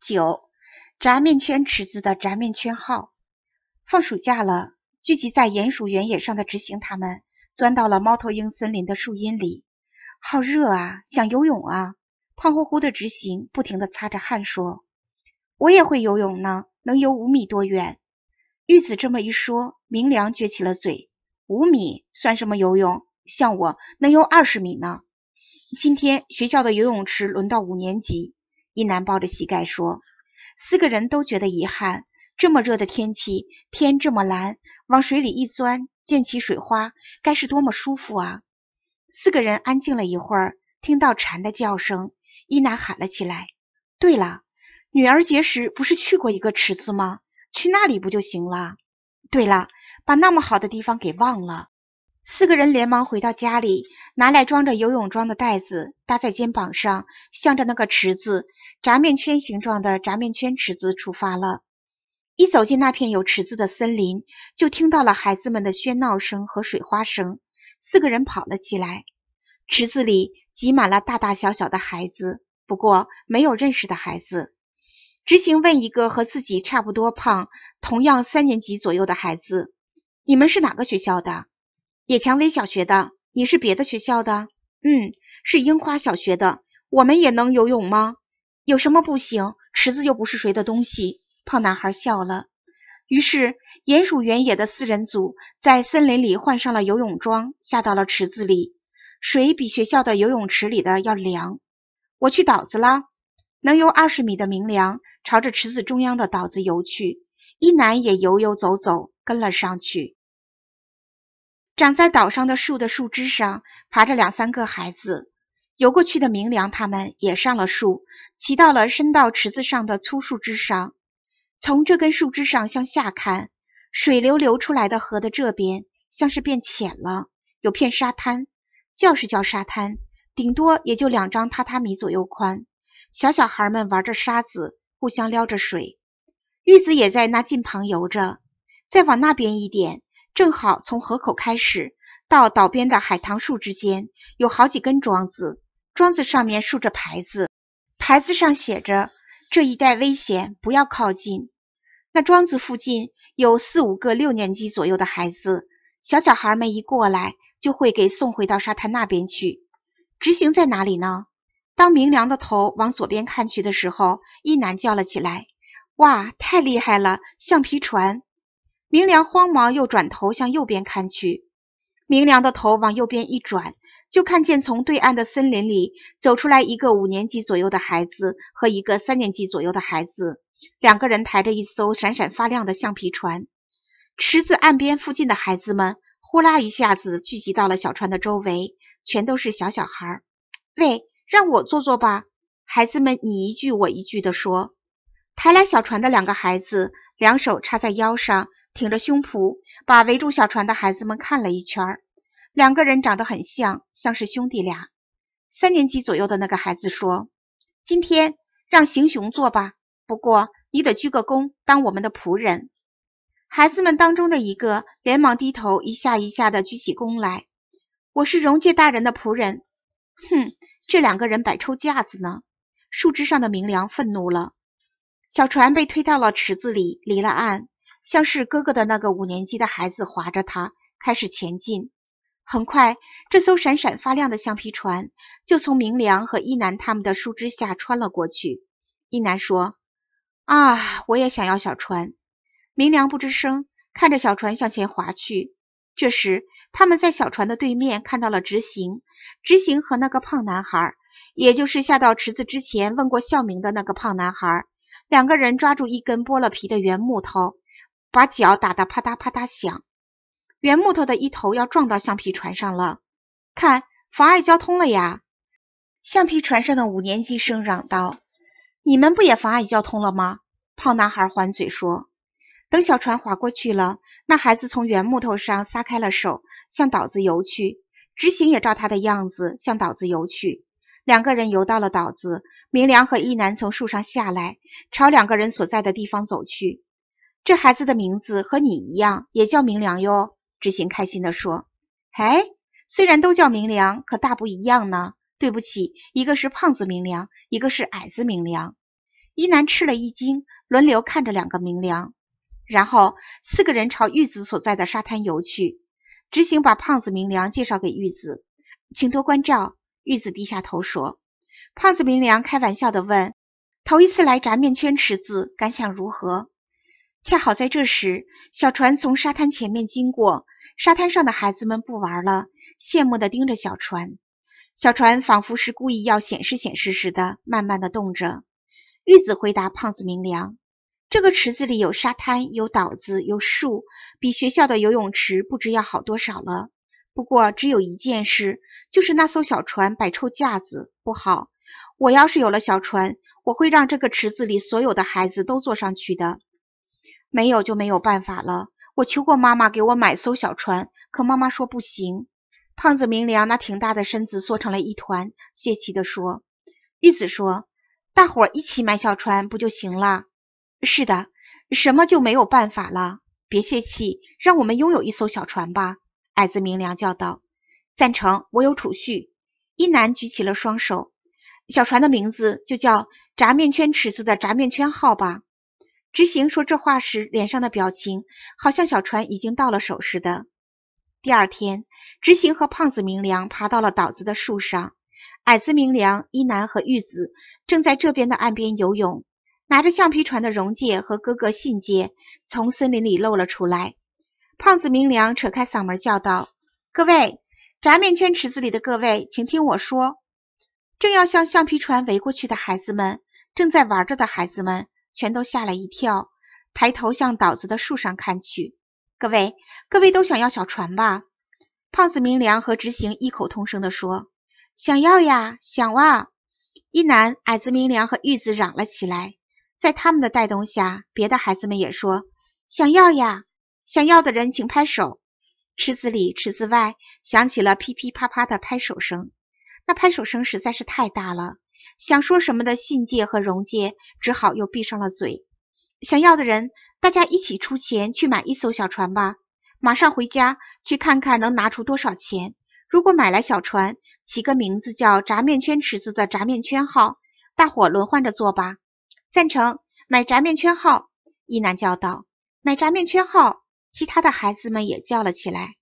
九，炸面圈池子的炸面圈号。放暑假了，聚集在鼹鼠原野上的执行，他们钻到了猫头鹰森林的树荫里。好热啊，想游泳啊！胖乎乎的执行不停地擦着汗说：“我也会游泳呢，能游五米多远。”玉子这么一说，明良撅起了嘴：“五米算什么游泳？像我能游二十米呢。”今天学校的游泳池轮到五年级。一男抱着膝盖说：“四个人都觉得遗憾，这么热的天气，天这么蓝，往水里一钻，溅起水花，该是多么舒服啊！”四个人安静了一会儿，听到蝉的叫声，伊男喊了起来：“对了，女儿节时不是去过一个池子吗？去那里不就行了？对了，把那么好的地方给忘了！”四个人连忙回到家里，拿来装着游泳装的袋子，搭在肩膀上，向着那个池子。炸面圈形状的炸面圈池子出发了，一走进那片有池子的森林，就听到了孩子们的喧闹声和水花声。四个人跑了起来。池子里挤满了大大小小的孩子，不过没有认识的孩子。执行问一个和自己差不多胖、同样三年级左右的孩子：“你们是哪个学校的？”“野蔷薇小学的。”“你是别的学校的？”“嗯，是樱花小学的。”“我们也能游泳吗？”有什么不行？池子又不是谁的东西。胖男孩笑了。于是，鼹鼠原野的四人组在森林里换上了游泳装，下到了池子里。水比学校的游泳池里的要凉。我去岛子啦，能游二十米的明良，朝着池子中央的岛子游去。一男也游游走走，跟了上去。长在岛上的树的树枝上，爬着两三个孩子。游过去的明良他们也上了树，骑到了伸到池子上的粗树枝上。从这根树枝上向下看，水流流出来的河的这边像是变浅了，有片沙滩，叫是叫沙滩，顶多也就两张榻榻米左右宽。小小孩们玩着沙子，互相撩着水。玉子也在那近旁游着。再往那边一点，正好从河口开始到岛边的海棠树之间，有好几根桩子。庄子上面竖着牌子，牌子上写着“这一带危险，不要靠近”。那庄子附近有四五个六年级左右的孩子，小小孩们一过来就会给送回到沙滩那边去。执行在哪里呢？当明良的头往左边看去的时候，一男叫了起来：“哇，太厉害了，橡皮船！”明良慌忙又转头向右边看去。明良的头往右边一转。就看见从对岸的森林里走出来一个五年级左右的孩子和一个三年级左右的孩子，两个人抬着一艘闪闪发亮的橡皮船。池子岸边附近的孩子们呼啦一下子聚集到了小船的周围，全都是小小孩喂，让我坐坐吧！孩子们你一句我一句地说。抬来小船的两个孩子两手插在腰上，挺着胸脯，把围住小船的孩子们看了一圈儿。两个人长得很像，像是兄弟俩。三年级左右的那个孩子说：“今天让行雄坐吧，不过你得鞠个躬，当我们的仆人。”孩子们当中的一个连忙低头，一下一下地鞠起躬来：“我是荣介大人的仆人。”哼，这两个人摆臭架子呢。树枝上的明良愤怒了。小船被推到了池子里，离了岸。像是哥哥的那个五年级的孩子划着它，开始前进。很快，这艘闪闪发亮的橡皮船就从明良和一男他们的树枝下穿了过去。一男说：“啊，我也想要小船。”明良不吱声，看着小船向前划去。这时，他们在小船的对面看到了直行、直行和那个胖男孩，也就是下到池子之前问过校名的那个胖男孩。两个人抓住一根剥了皮的圆木头，把脚打得啪嗒啪嗒响。圆木头的一头要撞到橡皮船上了，看，妨碍交通了呀！橡皮船上的五年级生嚷道：“你们不也妨碍交通了吗？”胖男孩还嘴说：“等小船划过去了。”那孩子从圆木头上撒开了手，向岛子游去。直行也照他的样子向岛子游去。两个人游到了岛子，明良和一男从树上下来，朝两个人所在的地方走去。这孩子的名字和你一样，也叫明良哟。执行开心地说：“哎，虽然都叫明良，可大不一样呢。对不起，一个是胖子明良，一个是矮子明良。”一男吃了一惊，轮流看着两个明良，然后四个人朝玉子所在的沙滩游去。执行把胖子明良介绍给玉子，请多关照。玉子低下头说：“胖子明良，开玩笑地问，头一次来炸面圈池子，感想如何？”恰好在这时，小船从沙滩前面经过。沙滩上的孩子们不玩了，羡慕地盯着小船。小船仿佛是故意要显示显示似的，慢慢地动着。玉子回答胖子明良：“这个池子里有沙滩，有岛子，有树，比学校的游泳池不知要好多少了。不过只有一件事，就是那艘小船摆臭架子，不好。我要是有了小船，我会让这个池子里所有的孩子都坐上去的。”没有就没有办法了。我求过妈妈给我买艘小船，可妈妈说不行。胖子明良那挺大的身子缩成了一团，泄气地说：“玉子说，大伙儿一起买小船不就行了？”“是的，什么就没有办法了。”“别泄气，让我们拥有一艘小船吧。”矮子明良叫道。“赞成！我有储蓄。”一男举起了双手。“小船的名字就叫炸面圈尺子的炸面圈号吧。”直行说这话时脸上的表情，好像小船已经到了手似的。第二天，直行和胖子明良爬到了岛子的树上，矮子明良一男和玉子正在这边的岸边游泳。拿着橡皮船的荣介和哥哥信介从森林里露了出来。胖子明良扯开嗓门叫道：“各位，炸面圈池子里的各位，请听我说。”正要向橡皮船围过去的孩子们，正在玩着的孩子们。全都吓了一跳，抬头向岛子的树上看去。各位，各位都想要小船吧？胖子明良和执行异口同声地说：“想要呀，想哇！”一男、矮子明良和玉子嚷了起来。在他们的带动下，别的孩子们也说：“想要呀，想要的人请拍手。”池子里、池子外响起了噼噼啪啪的拍手声，那拍手声实在是太大了。想说什么的信介和荣介只好又闭上了嘴。想要的人，大家一起出钱去买一艘小船吧。马上回家去看看能拿出多少钱。如果买来小船，起个名字叫“炸面圈池子”的炸面圈号，大伙轮换着做吧。赞成买炸面圈号！一男叫道：“买炸面圈号！”其他的孩子们也叫了起来。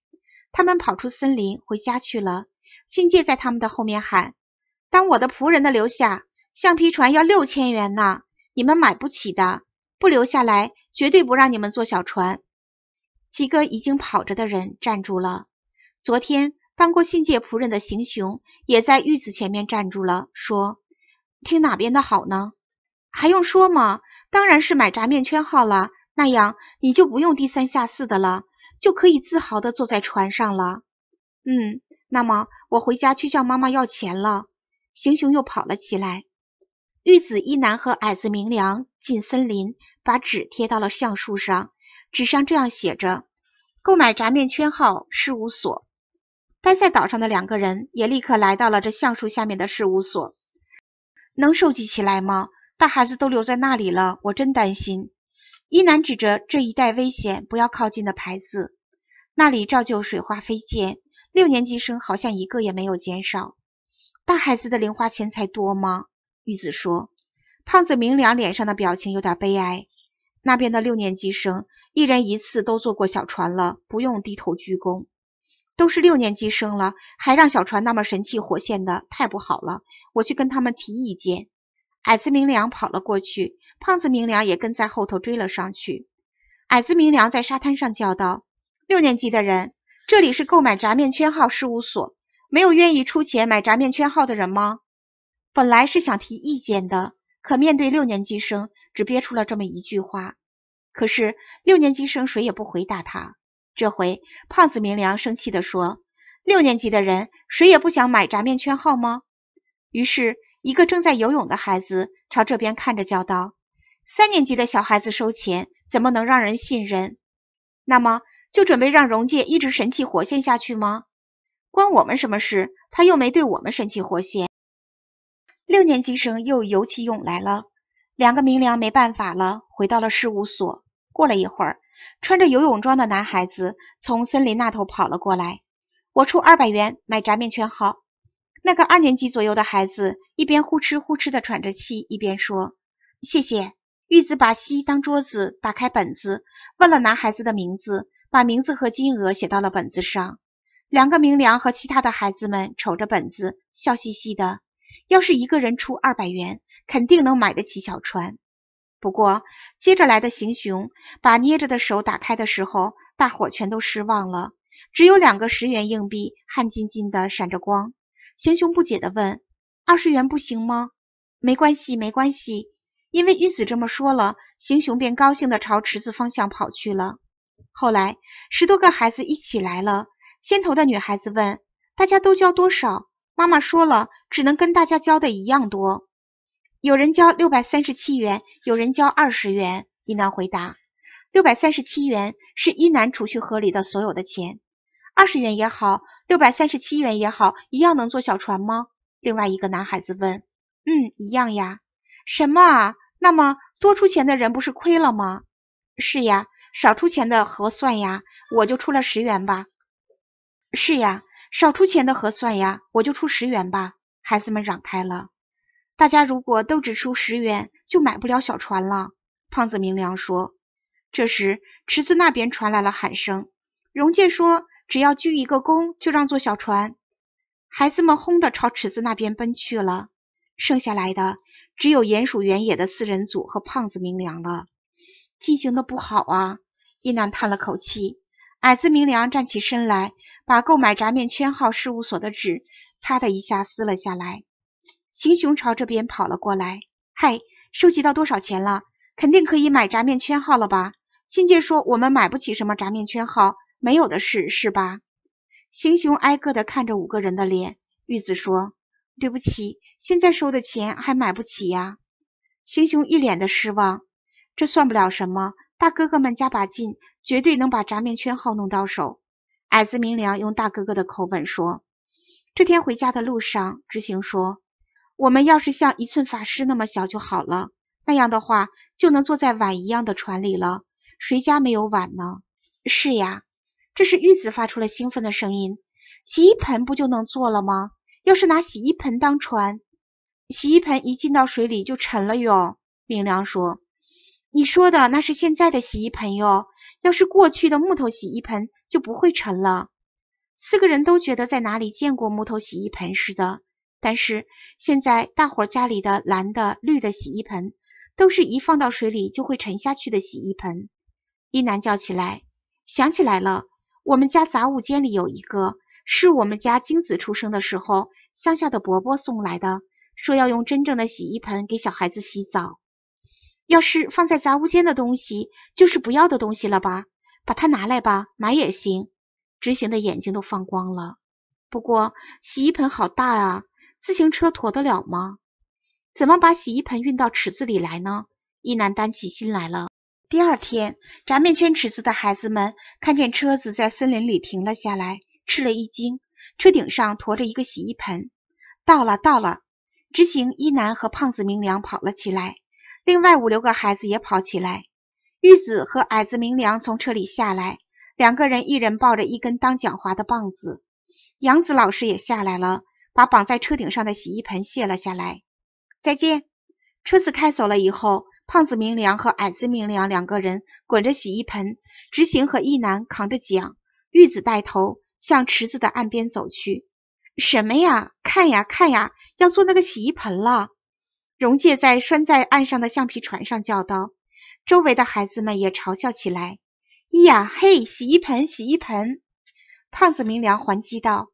他们跑出森林回家去了。信介在他们的后面喊。当我的仆人的留下橡皮船要六千元呢，你们买不起的。不留下来，绝对不让你们坐小船。几个已经跑着的人站住了。昨天当过信介仆人的行雄也在玉子前面站住了，说：“听哪边的好呢？还用说吗？当然是买炸面圈号了。那样你就不用低三下四的了，就可以自豪地坐在船上了。”嗯，那么我回家去向妈妈要钱了。行凶又跑了起来。玉子一男和矮子明良进森林，把纸贴到了橡树上。纸上这样写着：“购买炸面圈号事务所。”待在岛上的两个人也立刻来到了这橡树下面的事务所。能收集起来吗？大孩子都留在那里了，我真担心。一男指着这一带危险不要靠近的牌子，那里照旧水花飞溅。六年级生好像一个也没有减少。大孩子的零花钱才多吗？玉子说。胖子明良脸上的表情有点悲哀。那边的六年级生一人一次都坐过小船了，不用低头鞠躬。都是六年级生了，还让小船那么神气活现的，太不好了。我去跟他们提意见。矮子明良跑了过去，胖子明良也跟在后头追了上去。矮子明良在沙滩上叫道：“六年级的人，这里是购买炸面圈号事务所。”没有愿意出钱买炸面圈号的人吗？本来是想提意见的，可面对六年级生，只憋出了这么一句话。可是六年级生谁也不回答他。这回胖子明良生气地说：“六年级的人谁也不想买炸面圈号吗？”于是，一个正在游泳的孩子朝这边看着叫道：“三年级的小孩子收钱怎么能让人信任？那么就准备让荣介一直神气活现下去吗？”关我们什么事？他又没对我们神气活现。六年级生又游起泳来了。两个明良没办法了，回到了事务所。过了一会儿，穿着游泳装的男孩子从森林那头跑了过来。我出二百元买炸面圈好。那个二年级左右的孩子一边呼哧呼哧的喘着气，一边说：“谢谢。”玉子把西当桌子，打开本子，问了男孩子的名字，把名字和金额写到了本子上。两个明良和其他的孩子们瞅着本子，笑嘻嘻的。要是一个人出二百元，肯定能买得起小船。不过，接着来的行雄把捏着的手打开的时候，大伙全都失望了。只有两个十元硬币，汗津津的闪着光。行雄不解地问：“二十元不行吗？”“没关系，没关系。”因为玉子这么说了，行雄便高兴地朝池子方向跑去了。后来，十多个孩子一起来了。先头的女孩子问：“大家都交多少？”妈妈说了：“只能跟大家交的一样多。”有人交六百三十七元，有人交二十元。一楠回答：“六百三十七元是一楠储蓄盒里的所有的钱，二十元也好，六百三十七元也好，一样能坐小船吗？”另外一个男孩子问：“嗯，一样呀。”“什么啊？那么多出钱的人不是亏了吗？”“是呀，少出钱的合算呀。”“我就出了十元吧。”是呀，少出钱的合算呀，我就出十元吧。孩子们嚷开了，大家如果都只出十元，就买不了小船了。胖子明良说。这时池子那边传来了喊声，荣介说：“只要鞠一个躬，就让坐小船。”孩子们轰地朝池子那边奔去了。剩下来的只有鼹鼠原野的四人组和胖子明良了。进行的不好啊，一男叹了口气。矮子明良站起身来。把购买炸面圈号事务所的纸，擦的一下撕了下来。行雄朝这边跑了过来。嗨，收集到多少钱了？肯定可以买炸面圈号了吧？新界说：“我们买不起什么炸面圈号，没有的事，是吧？”行雄挨个的看着五个人的脸。玉子说：“对不起，现在收的钱还买不起呀。”行雄一脸的失望。这算不了什么，大哥哥们加把劲，绝对能把炸面圈号弄到手。矮子明良用大哥哥的口吻说：“这天回家的路上，知行说，我们要是像一寸法师那么小就好了，那样的话就能坐在碗一样的船里了。谁家没有碗呢？是呀，这是玉子发出了兴奋的声音。洗衣盆不就能坐了吗？要是拿洗衣盆当船，洗衣盆一进到水里就沉了哟。”明良说：“你说的那是现在的洗衣盆哟，要是过去的木头洗衣盆。”就不会沉了。四个人都觉得在哪里见过木头洗衣盆似的，但是现在大伙家里的蓝的、绿的洗衣盆，都是一放到水里就会沉下去的洗衣盆。一男叫起来：“想起来了，我们家杂物间里有一个，是我们家精子出生的时候，乡下的伯伯送来的，说要用真正的洗衣盆给小孩子洗澡。要是放在杂物间的东西，就是不要的东西了吧？”把它拿来吧，买也行。执行的眼睛都放光了。不过洗衣盆好大啊，自行车驮得了吗？怎么把洗衣盆运到池子里来呢？一男担起心来了。第二天，炸面圈池子的孩子们看见车子在森林里停了下来，吃了一惊。车顶上驮着一个洗衣盆。到了，到了！执行一男和胖子明良跑了起来，另外五六个孩子也跑起来。玉子和矮子明良从车里下来，两个人一人抱着一根当桨划的棒子。杨子老师也下来了，把绑在车顶上的洗衣盆卸了下来。再见。车子开走了以后，胖子明良和矮子明良两个人滚着洗衣盆，执行和一男扛着桨，玉子带头向池子的岸边走去。什么呀？看呀看呀，要做那个洗衣盆了！荣介在拴在岸上的橡皮船上叫道。周围的孩子们也嘲笑起来：“咿呀嘿，洗衣盆，洗衣盆！”胖子明良还击道：“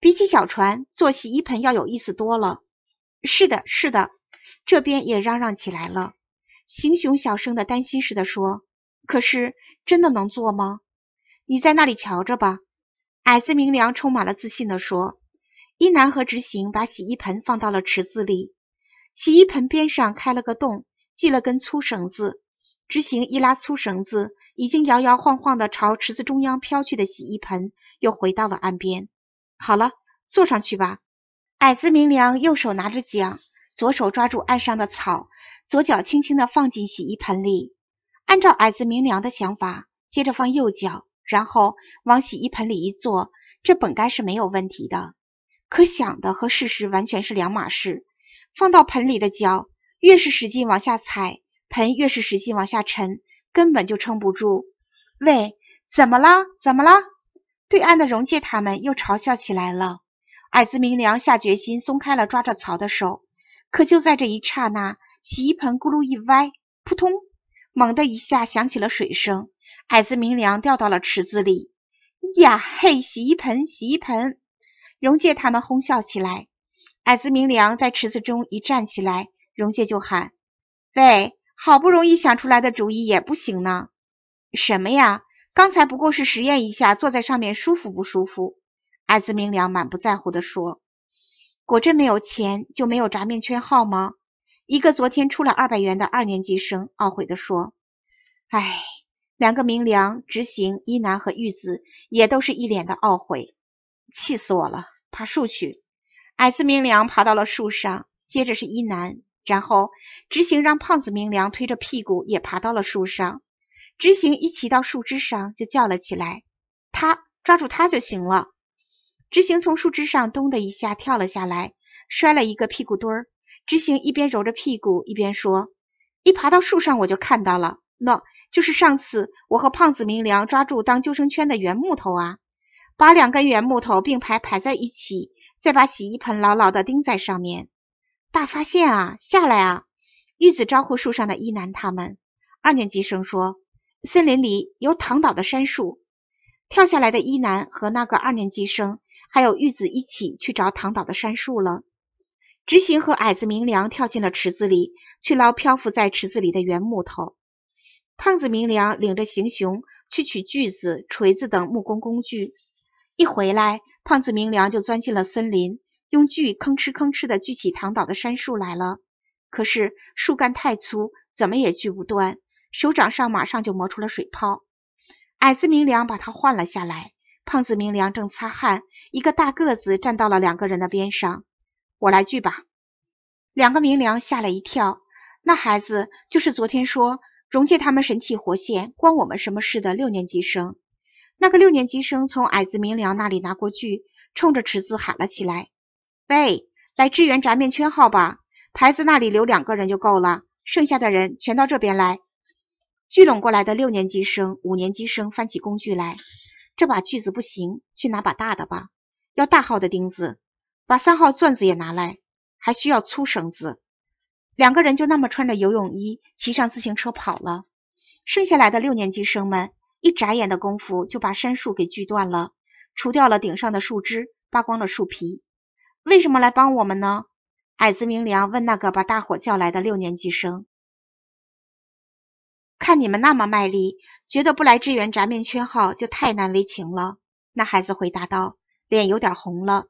比起小船，坐洗衣盆要有意思多了。”“是的，是的。”这边也嚷嚷起来了。行雄小声的担心似的说：“可是真的能坐吗？”“你在那里瞧着吧。”矮子明良充满了自信的说。一男和直行把洗衣盆放到了池子里，洗衣盆边上开了个洞，系了根粗绳子。执行一拉粗绳子，已经摇摇晃晃地朝池子中央飘去的洗衣盆，又回到了岸边。好了，坐上去吧。矮子明良右手拿着桨，左手抓住岸上的草，左脚轻轻地放进洗衣盆里。按照矮子明良的想法，接着放右脚，然后往洗衣盆里一坐，这本该是没有问题的。可想的和事实完全是两码事。放到盆里的脚，越是使劲往下踩。盆越是使劲往下沉，根本就撑不住。喂，怎么了？怎么了？对岸的荣介他们又嘲笑起来了。矮子明良下决心松开了抓着草的手，可就在这一刹那，洗衣盆咕噜一歪，扑通，猛地一下响起了水声。矮子明良掉到了池子里。呀嘿！洗衣盆，洗衣盆！荣介他们哄笑起来。矮子明良在池子中一站起来，荣介就喊：“喂！”好不容易想出来的主意也不行呢？什么呀？刚才不过是实验一下，坐在上面舒服不舒服？矮子明良满不在乎地说。果真没有钱就没有炸面圈号吗？一个昨天出了二百元的二年级生懊悔地说。哎，两个明良、执行一男和玉子也都是一脸的懊悔。气死我了！爬树去！矮子明良爬到了树上，接着是一男。然后，直行让胖子明良推着屁股也爬到了树上。直行一骑到树枝上就叫了起来：“他抓住他就行了。”直行从树枝上咚的一下跳了下来，摔了一个屁股墩儿。直行一边揉着屁股一边说：“一爬到树上我就看到了，喏，就是上次我和胖子明良抓住当救生圈的圆木头啊，把两根圆木头并排排在一起，再把洗衣盆牢牢地钉在上面。”大发现啊！下来啊！玉子招呼树上的伊南他们。二年级生说，森林里有躺倒的杉树。跳下来的伊南和那个二年级生，还有玉子一起去找躺倒的杉树了。直行和矮子明良跳进了池子里，去捞漂浮在池子里的圆木头。胖子明良领着行雄去取锯子、锤子等木工工具。一回来，胖子明良就钻进了森林。用锯吭哧吭哧地锯起躺倒的杉树来了，可是树干太粗，怎么也锯不断，手掌上马上就磨出了水泡。矮子明良把他换了下来，胖子明良正擦汗，一个大个子站到了两个人的边上：“我来锯吧。”两个明良吓了一跳，那孩子就是昨天说荣介他们神气活现，关我们什么事的六年级生。那个六年级生从矮子明良那里拿过锯，冲着池子喊了起来。喂，来支援炸面圈，号吧？牌子那里留两个人就够了，剩下的人全到这边来。聚拢过来的六年级生、五年级生翻起工具来。这把锯子不行，去拿把大的吧。要大号的钉子，把三号钻子也拿来。还需要粗绳子。两个人就那么穿着游泳衣，骑上自行车跑了。剩下来的六年级生们，一眨眼的功夫就把杉树给锯断了，除掉了顶上的树枝，扒光了树皮。为什么来帮我们呢？矮子明良问那个把大伙叫来的六年级生。看你们那么卖力，觉得不来支援炸面圈号就太难为情了。那孩子回答道，脸有点红了。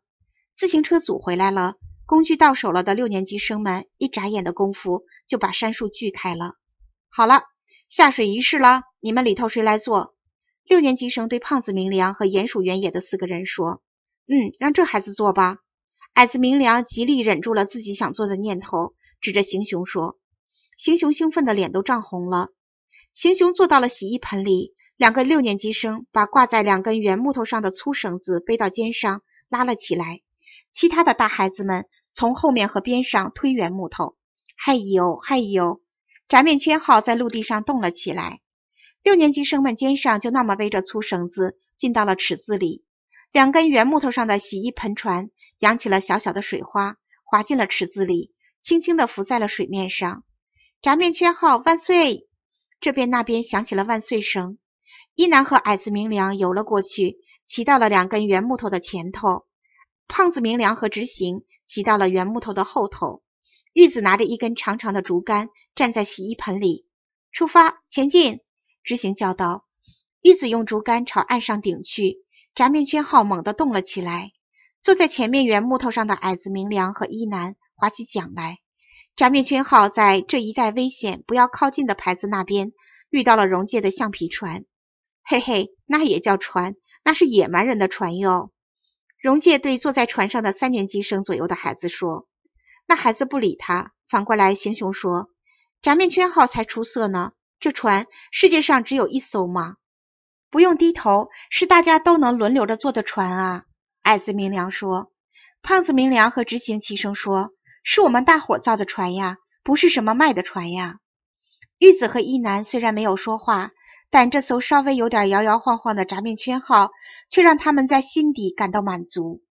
自行车组回来了，工具到手了的六年级生们，一眨眼的功夫就把杉树锯开了。好了，下水仪式了，你们里头谁来做？六年级生对胖子明良和鼹鼠原野的四个人说：“嗯，让这孩子做吧。”矮子明良极力忍住了自己想做的念头，指着行雄说：“行雄兴奋的脸都涨红了。”行雄坐到了洗衣盆里，两个六年级生把挂在两根圆木头上的粗绳子背到肩上拉了起来，其他的大孩子们从后面和边上推圆木头，“嗨哟嗨哟！”炸面圈号在陆地上动了起来，六年级生们肩上就那么背着粗绳子进到了池子里。两根圆木头上的洗衣盆船扬起了小小的水花，滑进了池子里，轻轻地浮在了水面上。炸面圈号万岁！这边那边响起了万岁声。一男和矮子明良游了过去，骑到了两根圆木头的前头。胖子明良和直行骑到了圆木头的后头。玉子拿着一根长长的竹竿，站在洗衣盆里。出发，前进！直行叫道。玉子用竹竿朝岸上顶去。炸面圈号猛地动了起来，坐在前面圆木头上的矮子明良和一男划起桨来。炸面圈号在这一带危险不要靠近的牌子那边遇到了荣介的橡皮船，嘿嘿，那也叫船，那是野蛮人的船哟。荣介对坐在船上的三年级生左右的孩子说，那孩子不理他，反过来行雄说，炸面圈号才出色呢，这船世界上只有一艘吗？不用低头，是大家都能轮流着坐的船啊！矮子明良说，胖子明良和执行齐声说：“是我们大伙造的船呀，不是什么卖的船呀。”玉子和一男虽然没有说话，但这艘稍微有点摇摇晃晃的炸面圈号，却让他们在心底感到满足。